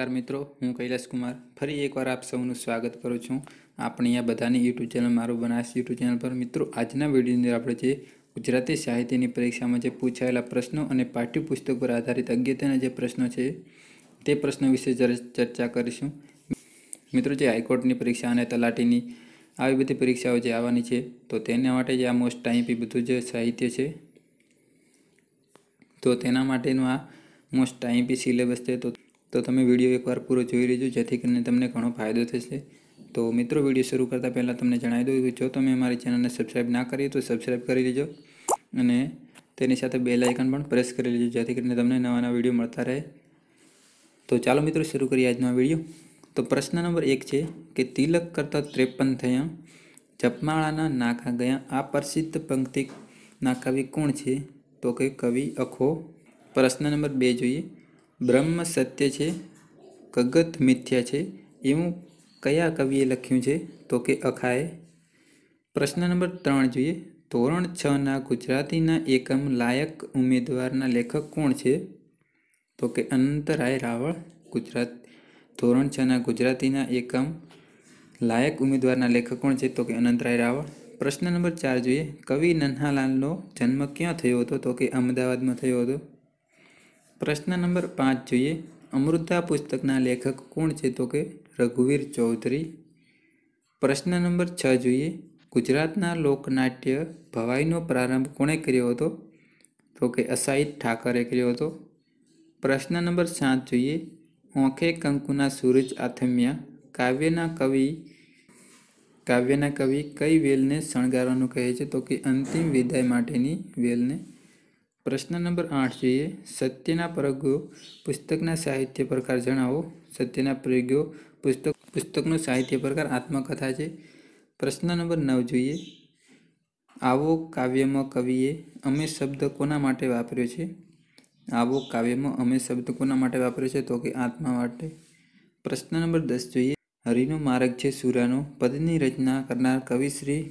નમસ્કાર મિત્રો હું કૈલાશ કુમાર ફરી એકવાર આપ સૌનું સ્વાગત કરું છું આપણી આ બધાની યુટ્યુબ ચેનલ મારું બનાસ યુટ્યુબ ચેનલ પર મિત્રો આજના વિડીયોની અંદર આપણે જે ગુજરાતી સાહિત્યની પરીક્ષામાં જે પૂછાયેલા પ્રશ્નો અને પાઠ્યપુસ્તક પર આધારિત અગત્યના જે પ્રશ્નો છે તે પ્રશ્નો વિશે ચર્ચા કરીશું મિત્રો જે હાઈકોર્ટની પરીક્ષા અને તલાટીની આવી બધી પરીક્ષાઓ જે આવવાની છે તો તેના માટે જે આ મોસ્ટ ટાઈમ બધું જે સાહિત્ય છે તો તેના માટેનું આ મોસ્ટ ટાઈમ સિલેબસ છે તો તો તમે વિડીયો એકવાર પૂરો જોઈ લેજો જેથી કરીને તમને ઘણો ફાયદો થશે તો મિત્રો વિડીયો શરૂ કરતાં પહેલાં તમને જણાવી દઉં કે જો તમે અમારી ચેનલને સબસ્ક્રાઈબ ના કરીએ તો સબસ્ક્રાઈબ કરી લેજો અને તેની સાથે બેલ આઇકન પણ પ્રેસ કરી લેજો જેથી કરીને તમને નવા નવા વિડીયો મળતા રહે તો ચાલો મિત્રો શરૂ કરીએ આજનો વિડીયો તો પ્રશ્ન નંબર એક છે કે તિલક કરતાં ત્રેપન થયા જપમાળાના નાકા ગયા આ પ્રસિદ્ધ પંક્તિના કવિ કોણ છે તો કે કવિ અખો પ્રશ્ન નંબર બે જોઈએ બ્રહ્મ સત્ય છે કગત મિથ્યા છે એવું કયા કવિએ લખ્યું છે તો કે અખાએ પ્રશ્ન નંબર ત્રણ જોઈએ ધોરણ છના ગુજરાતીના એકમ લાયક ઉમેદવારના લેખક કોણ છે તો કે અનંતરાય રાવળ ગુજરાત ધોરણ છના ગુજરાતીના એકમ લાયક ઉમેદવારના લેખક કોણ છે તો કે અનંતરાય રાવળ પ્રશ્ન નંબર ચાર જોઈએ કવિ નન્હાલાલનો જન્મ ક્યાં થયો હતો તો કે અમદાવાદમાં થયો હતો પ્રશ્ન નંબર પાંચ જોઈએ અમૃતા પુસ્તકના લેખક કોણ છે તો કે રઘુવીર ચૌધરી પ્રશ્ન નંબર છ જોઈએ ગુજરાતના લોકનાટ્ય ભવાઈનો પ્રારંભ કોણે કર્યો હતો તો કે અસાહિત ઠાકરે કર્યો હતો પ્રશ્ન નંબર સાત જોઈએ ઓંખે કંકુના સૂરજ આથમ્યા કાવ્યના કવિ કાવ્યના કવિ કઈ વેલને શણગારવાનું કહે છે તો કે અંતિમ વિદાય માટેની વેલને પ્રશ્ન નંબર આઠ જોઈએ સત્યના પ્રયોગો પુસ્તકના સાહિત્ય પ્રકાર જણાવો સત્યના પ્રયોગો પુસ્તક પુસ્તકનો સાહિત્ય પ્રકાર આત્મકથા છે પ્રશ્ન નંબર નવ જોઈએ આવો કાવ્યમાં કવિએ અમે શબ્દ કોના માટે વાપર્યો છે આવો કાવ્યમાં અમે શબ્દ કોના માટે વાપર્યો છે તો કે આત્મા માટે પ્રશ્ન નંબર દસ જોઈએ હરિનો માર્ગ છે સુરાનો પદની રચના કરનાર કવિશ્રી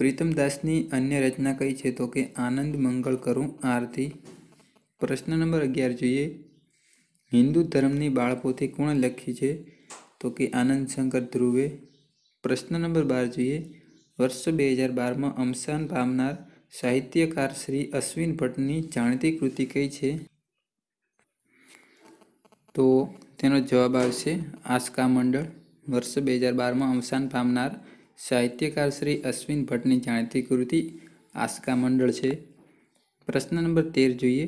પ્રીતમ અન્ય રચના કઈ છે તો કે આનંદ મંગળ કરું આરતી પ્રશ્ન નંબર અગિયાર જોઈએ હિન્દુ ધર્મની બાળકોથી કોણે લખી છે તો કે આનંદ શંકર ધ્રુવે પ્રશ્ન નંબર બાર જોઈએ વર્ષ બે હજાર બારમાં અમસાન પામનાર સાહિત્યકાર શ્રી અશ્વિન ભટ્ટની જાણીતી કૃતિ કઈ છે તો તેનો જવાબ આવશે આસ્કા મંડળ વર્ષ બે હજાર બારમાં અવસાન પામનાર સાહિત્યકાર શ્રી અશ્વિન ભટ્ટની જાણીતી કૃતિ આસ્કા મંડળ છે પ્રશ્ન નંબર તેર જોઈએ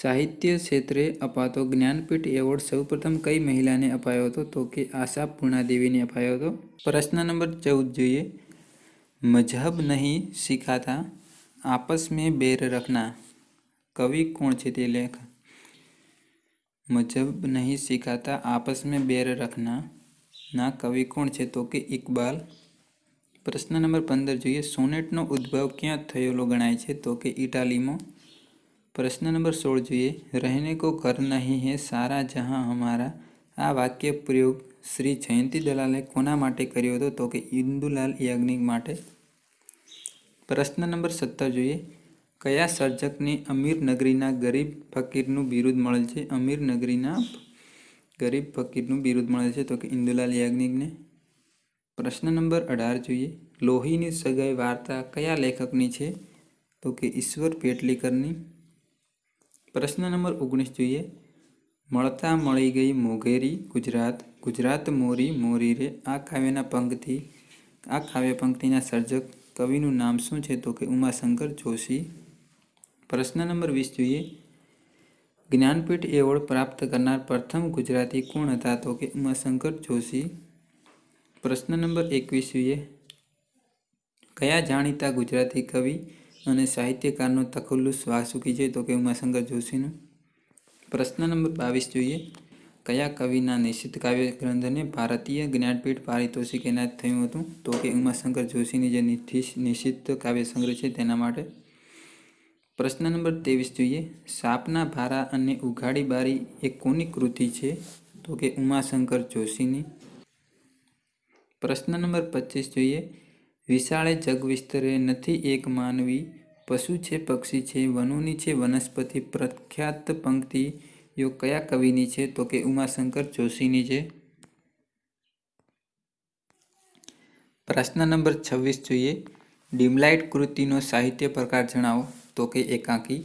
સાહિત્ય ક્ષેત્રે અપાતો જ્ઞાનપીઠ એવોર્ડ સૌપ્રથમ કઈ મહિલાને અપાયો હતો તો કે આશા પૂર્ણાદેવીને અપાયો હતો પ્રશ્ન નંબર ચૌદ જોઈએ મઝહબ નહીં શીખાતા આપસ મેં બેર રખના કવિ કોણ છે તે લેખ મજહબ નહીં શીખાતા આપસ મેં બેર રખના ના કવિ કોણ છે તો કે ઇકબાલ પ્રશ્ન નંબર પંદર જોઈએ સોનેટનો ઉદ્ભવ ક્યાં થયેલો ગણાય છે તો કે ઇટાલીમાં પ્રશ્ન નંબર સોળ જોઈએ રહેને કો ઘર નહીં હે સારા જહાં હમારા આ વાક્ય પ્રયોગ શ્રી જયંતી દલાલે કોના માટે કર્યો હતો તો કે ઇન્દુલાલ યાજ્ઞિક માટે પ્રશ્ન નંબર સત્તર જોઈએ કયા સર્જકને અમીર નગરીના ગરીબ ફકીરનું બિરુદ મળે છે અમીરનગરીના ગરીબ ફકીરનું બિરુદ મળે છે તો કે ઇન્દુલાલ યાજ્ઞિકને પ્રશ્ન નંબર અઢાર જોઈએ લોહીની સગાઈ વાર્તા કયા લેખકની છે તો કે ઈશ્વર પેટલીકરની પ્રશ્ન નંબર ઓગણીસ જોઈએ મળતા મળી ગઈ મોગેરી ગુજરાત ગુજરાત મોરી મોરી રે આ કાવ્યના પંક્તિ આ કાવ્ય પંક્તિના સર્જક કવિનું નામ શું છે તો કે ઉમાશંકર જોશી પ્રશ્ન નંબર વીસ જોઈએ જ્ઞાનપીઠ એવોર્ડ પ્રાપ્ત કરનાર પ્રથમ ગુજરાતી કોણ હતા તો કે ઉમાશંકર જોશી પ્રશ્ન નંબર એકવીસ જોઈએ કયા જાણીતા ગુજરાતી કવિ અને સાહિત્યકારનો તખુલ્લું વાસુકી છે તો કે ઉમાશંકર જોશીનું પ્રશ્ન નંબર બાવીસ જોઈએ કયા કવિના નિશ્ચિત કાવ્ય ગ્રંથને ભારતીય જ્ઞાનપીઠ પારિતોષિક એનાયત થયું હતું તો કે ઉમાશંકર જોશીની જે નિશ્ચિત કાવ્ય સંગ્રહ છે તેના માટે પ્રશ્ન નંબર ત્રેવીસ જોઈએ સાપના ભારા અને ઉઘાડી બારી એ કોની કૃતિ છે તો કે ઉમાશંકર જોશીની પ્રશ્ન નંબર પચીસ જોઈએ વિશાળે જગ વિસ્તરે નથી એક માનવી પશુ છે પક્ષી છે વનોની છે વનસ્પતિ પ્રખ્યાત પંક્તિઓ કયા કવિની છે તો કે ઉમાશંકર જોશીની છે પ્રશ્ન નંબર છવ્વીસ જોઈએ ડીમલાઇટ કૃતિનો સાહિત્ય પ્રકાર જણાવો તો કે એકાંકી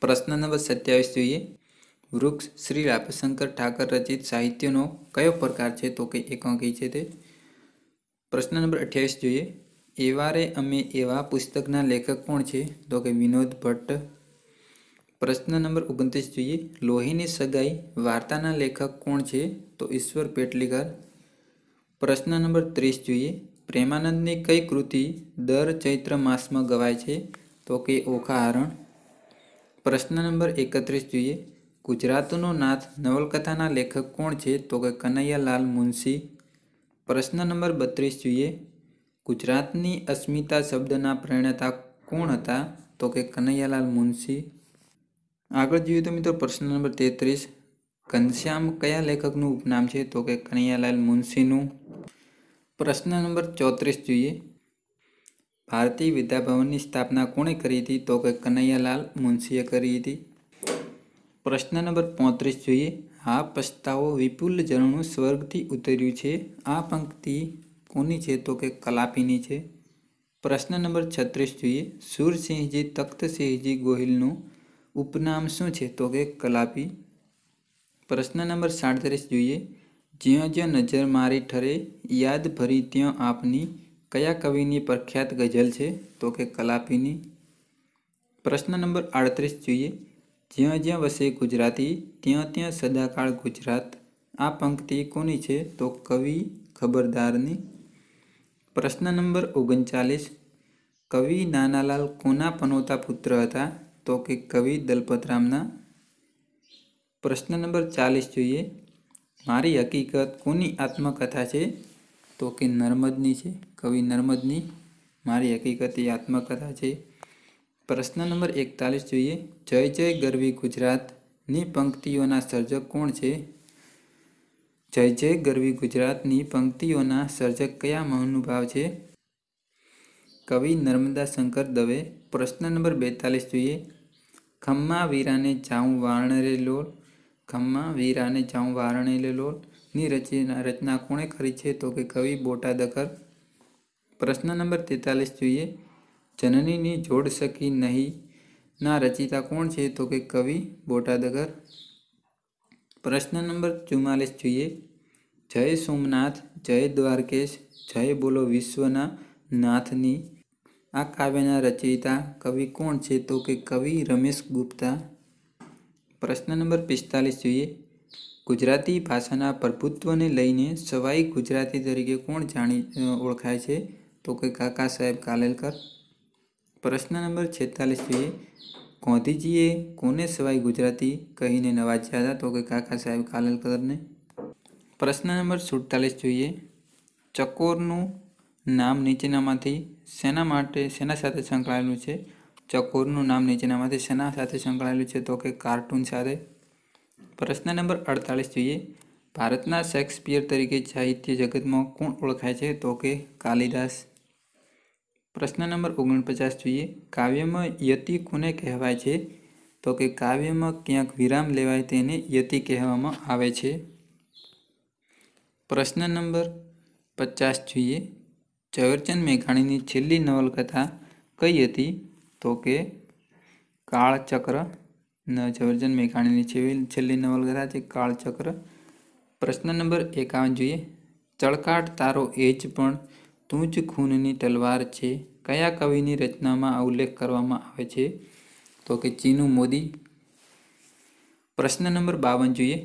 પ્રશ્ન નંબર સત્યાવીસ જોઈએ વૃક્ષ શ્રી રાપશંકર ઠાકર રચિત સાહિત્યનો કયો પ્રકાર છે તો કે એકાંકી છે તે પ્રશ્ન નંબર અઠ્યાવીસ જોઈએ એવારે અમે એવા પુસ્તકના લેખક કોણ છે તો કે વિનોદ ભટ્ટ પ્રશ્ન નંબર ઓગણત્રીસ જોઈએ લોહીની સગાઈ વાર્તાના લેખક કોણ છે તો ઈશ્વર પેટલીકર પ્રશ્ન નંબર ત્રીસ જોઈએ પ્રેમાનંદની કઈ કૃતિ દર ચૈત્ર માસમાં ગવાય છે તો કે ઓખા હરણ પ્રશ્ન નંબર એકત્રીસ જોઈએ ગુજરાતનો નાથ નવલકથાના લેખક કોણ છે તો કે કનૈયાલાલ મુનશી પ્રશ્ન નંબર બત્રીસ જોઈએ ગુજરાતની અસ્મિતા શબ્દના પ્રણેતા કોણ હતા તો કે કનૈયાલાલ મુનશી આગળ જોઈએ તો મિત્રો પ્રશ્ન નંબર તેત્રીસ ઘનશ્યામ કયા લેખકનું ઉપનામ છે તો કે કનૈયાલાલ મુનશીનું પ્રશ્ન નંબર ચોત્રીસ જોઈએ ભારતીય વિદ્યાભવનની સ્થાપના કોણે કરી હતી તો કે કનૈયાલાલ મુનશીએ કરી હતી પ્રશ્ન નંબર પોત્રીસ જોઈએ આ પસ્તાવો વિપુલ જણનું સ્વર્ગથી ઉતર્યું છે આ પંક્તિ કોની છે તો કે કલાપીની છે પ્રશ્ન નંબર છત્રીસ જોઈએ સુરસિંહજી તખ્તસિંહજી ગોહિલનું ઉપનામ શું છે તો કે કલાપી પ્રશ્ન નંબર સાડત્રીસ જોઈએ જ્યાં જ્યાં નજર મારી ઠરે યાદ ભરી ત્યાં આપની કયા કવિની પ્રખ્યાત ગઝલ છે તો કે કલાપીની પ્રશ્ન નંબર આડત્રીસ જોઈએ જ્યાં જ્યાં વસે ગુજરાતી ત્યાં ત્યાં સદાકાળ ગુજરાત આ પંક્તિ કોની છે તો કવિ ખબરદારની પ્રશ્ન નંબર ઓગણચાલીસ કવિ નાનાલાલ કોના પનોતા પુત્ર હતા તો કે કવિ દલપતરામના પ્રશ્ન નંબર ચાલીસ જોઈએ મારી હકીકત કોની આત્મકથા છે તો કે નર્મદની છે કવિ નર્મદની મારી હકીકત એ આત્મકથા છે પ્રશ્ન નંબર એકતાલીસ જોઈએ જય જય ગરવી ગુજરાતની પંક્તિઓના સર્જક કોણ છે જય જય ગરવી ગુજરાતની પંક્તિઓના સર્જક કયા મહાનુભાવ છે કવિ નર્મદા શંકર દવે પ્રશ્ન નંબર બેતાલીસ જોઈએ ખમ્મા વીરાને જાઉં વારણરે લોટ ખમ્મા વીરાને જાઉં વારણેલે લોટની રચના રચના કોણે કરી છે તો કે કવિ બોટાદકર પ્રશ્ન નંબર તેતાલીસ જોઈએ જનનીની જોડ શકી નહીં ના રચિતા કોણ છે તો કે કવિ બોટાદગર પ્રશ્ન નંબર ચુમ્માલીસ જોઈએ જય સોમનાથ જય દ્વારકેશ જય બોલો વિશ્વના નાથની આ કાવ્યના રચયિતા કવિ કોણ છે તો કે કવિ રમેશ ગુપ્તા પ્રશ્ન નંબર પિસ્તાલીસ જોઈએ ગુજરાતી ભાષાના પ્રભુત્વને લઈને સવાઈ ગુજરાતી તરીકે કોણ જાણી ઓળખાય છે તો કે કાકા સાહેબ કાલેલકર પ્રશ્ન નંબર છેતાલીસ જોઈએ ગાંધીજીએ કોને સિવાય ગુજરાતી કહીને નવાજ્યા હતા તો કે કાકા સાહેબ કાલેલકરને પ્રશ્ન નંબર સુડતાલીસ જોઈએ ચકોરનું નામ નીચેનામાંથી શેના માટે શેના સાથે સંકળાયેલું છે ચકોરનું નામ નીચેનામાંથી શેના સાથે સંકળાયેલું છે તો કે કાર્ટૂન સાથે પ્રશ્ન નંબર અડતાલીસ જોઈએ ભારતના શેક્સપિયર તરીકે સાહિત્ય જગતમાં કોણ ઓળખાય છે તો કે કાલિદાસ પ્રશ્ન નંબર ઓગણપચાસ જોઈએ કાવ્યમાં યતિ કોને કહેવાય છે તો કે કાવ્યમાં ક્યાંક વિરામ લેવાય તેને યતિ કહેવામાં આવે છે પ્રશ્ન નંબર પચાસ જોઈએ ઝવેરચંદ મેઘાણીની છેલ્લી નવલકથા કઈ હતી તો કે કાળચક્ર ન ઝવેરચંદ મેઘાણીની છેલ્લી નવલકથા છે કાળચક્ર પ્રશ્ન નંબર એકાવન જોઈએ ચળકાટ તારો એ જ પણ તું ખૂનની તલવાર છે કયા કવિની રચનામાં ઉલ્લેખ કરવામાં આવે છે તો કે ચીનુ મોદી પ્રશ્ન નંબર બાવન જોઈએ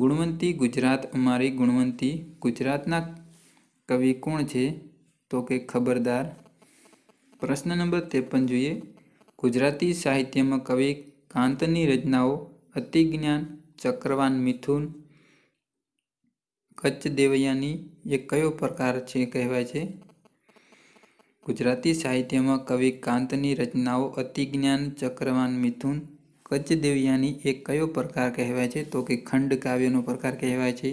ગુણવંતી ગુજરાત અમારી ગુણવંતી ગુજરાતના કવિ કોણ છે તો કે ખબરદાર પ્રશ્ન નંબર ત્રેપન જોઈએ ગુજરાતી સાહિત્યમાં કવિ કાંતની રચનાઓ અતિજ્ઞાન ચક્રવાન મિથુન કચ્છ દેવૈયાની એ કયો પ્રકાર છે કહેવાય છે ગુજરાતી સાહિત્યમાં કવિ કાંતની રચનાઓ અતિજ્ઞાન ચક્રવાન મિથુન કચ્છ દેવૈયાની એ કયો પ્રકાર કહેવાય છે તો કે ખંડ કાવ્યનો પ્રકાર કહેવાય છે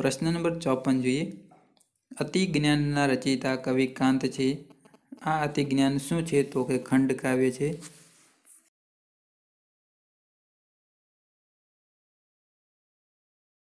પ્રશ્ન નંબર ચોપન જોઈએ અતિજ્ઞાનના રચયિતા કવિ કાંત છે આ અતિજ્ઞાન શું છે તો કે ખંડ કાવ્ય છે